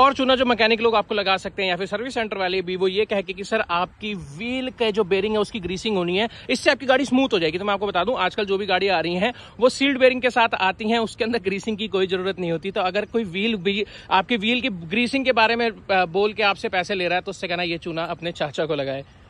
और चूना जो मैकेनिक लोग आपको लगा सकते हैं या फिर सर्विस सेंटर वाले भी वो ये कह के कि सर आपकी व्हील का जो बेरिंग है उसकी ग्रीसिंग होनी है इससे आपकी गाड़ी स्मूथ हो जाएगी तो मैं आपको बता दूं आजकल जो भी गाड़ी आ रही हैं वो सील्ड बेरिंग के साथ आती हैं उसके अंदर ग्रीसिंग की कोई जरूरत नहीं होती तो अगर कोई व्हील भी आपकी व्हील की ग्रीसिंग के बारे में बोल के आपसे पैसे ले रहा है तो उससे कहना ये चूना अपने चाचा को लगाए